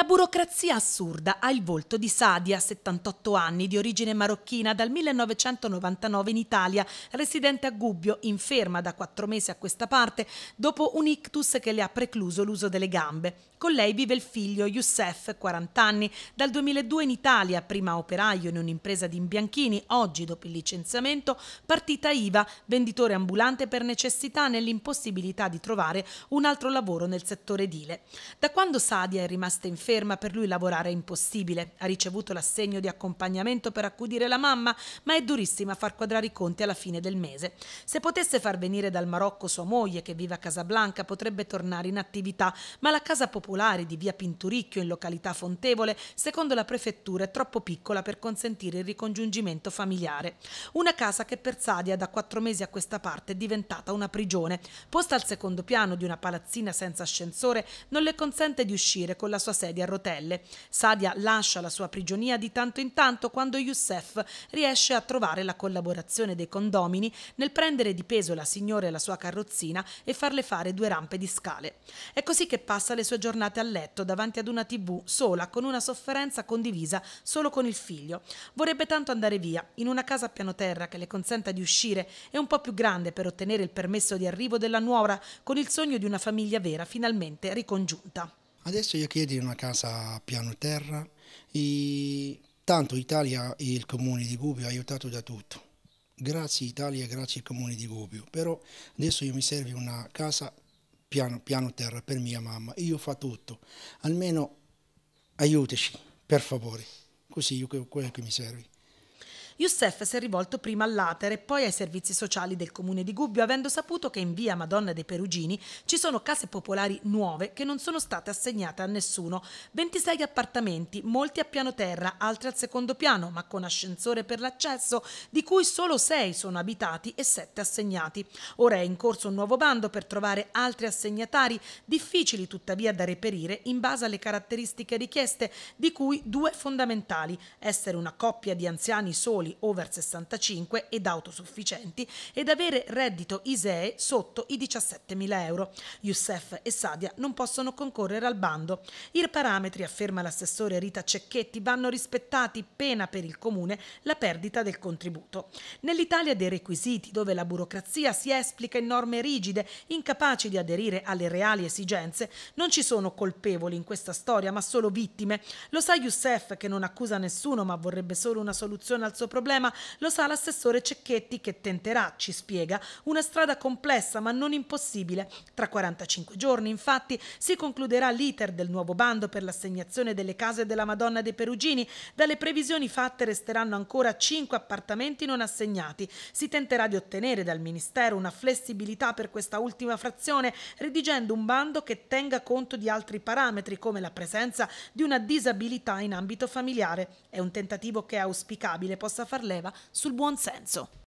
La burocrazia assurda ha il volto di Sadia, 78 anni, di origine marocchina, dal 1999 in Italia, residente a Gubbio, inferma da quattro mesi a questa parte, dopo un ictus che le ha precluso l'uso delle gambe. Con lei vive il figlio Youssef, 40 anni, dal 2002 in Italia, prima operaio in un'impresa di imbianchini, oggi dopo il licenziamento, partita IVA, venditore ambulante per necessità nell'impossibilità di trovare un altro lavoro nel settore edile. Da quando Sadia è rimasta inferma, inferma, per lui lavorare è impossibile. Ha ricevuto l'assegno di accompagnamento per accudire la mamma, ma è durissima far quadrare i conti alla fine del mese. Se potesse far venire dal Marocco sua moglie, che vive a Casablanca, potrebbe tornare in attività, ma la casa popolare di via Pinturicchio, in località Fontevole, secondo la prefettura è troppo piccola per consentire il ricongiungimento familiare. Una casa che per Sadia da quattro mesi a questa parte è diventata una prigione. Posta al secondo piano di una palazzina senza ascensore, non le consente di uscire con la sua sedia a rotelle. Sadia lascia la sua prigionia di tanto in tanto quando Youssef riesce a trovare la collaborazione dei condomini nel prendere di peso la signora e la sua carrozzina e farle fare due rampe di scale. È così che passa le sue giornate a letto davanti ad una tv sola con una sofferenza condivisa solo con il figlio. Vorrebbe tanto andare via, in una casa a piano terra che le consenta di uscire e un po' più grande per ottenere il permesso di arrivo della nuora con il sogno di una famiglia vera finalmente ricongiunta. Adesso io chiedo una casa a piano terra, e tanto Italia e il comune di Gubbio ha aiutato da tutto. Grazie Italia, e grazie al comune di Gubbio, però adesso io mi serve una casa piano, piano terra per mia mamma, io fa tutto, almeno aiutaci per favore, così io quello che mi serve. Youssef si è rivolto prima all'Ater e poi ai servizi sociali del comune di Gubbio, avendo saputo che in via Madonna dei Perugini ci sono case popolari nuove che non sono state assegnate a nessuno. 26 appartamenti, molti a piano terra, altri al secondo piano, ma con ascensore per l'accesso, di cui solo 6 sono abitati e 7 assegnati. Ora è in corso un nuovo bando per trovare altri assegnatari, difficili tuttavia da reperire in base alle caratteristiche richieste, di cui due fondamentali: essere una coppia di anziani soli lavoratori over 65 ed autosufficienti ed avere reddito ISEE sotto i 17.000 euro. Youssef e Sadia non possono concorrere al bando. I parametri, afferma l'assessore Rita Cecchetti, vanno rispettati pena per il comune la perdita del contributo. Nell'Italia dei requisiti, dove la burocrazia si esplica in norme rigide, incapaci di aderire alle reali esigenze, non ci sono colpevoli in questa storia, ma solo vittime. Lo sa Youssef che non accusa nessuno, ma vorrebbe solo una soluzione al suo problema problema lo sa l'assessore Cecchetti che tenterà, ci spiega, una strada complessa ma non impossibile. Tra 45 giorni, infatti, si concluderà l'iter del nuovo bando per l'assegnazione delle case della Madonna dei Perugini. Dalle previsioni fatte resteranno ancora 5 appartamenti non assegnati. Si tenterà di ottenere dal Ministero una flessibilità per questa ultima frazione, redigendo un bando che tenga conto di altri parametri come la presenza di una disabilità in ambito familiare. È un tentativo che è auspicabile possa possa far leva sul buon senso.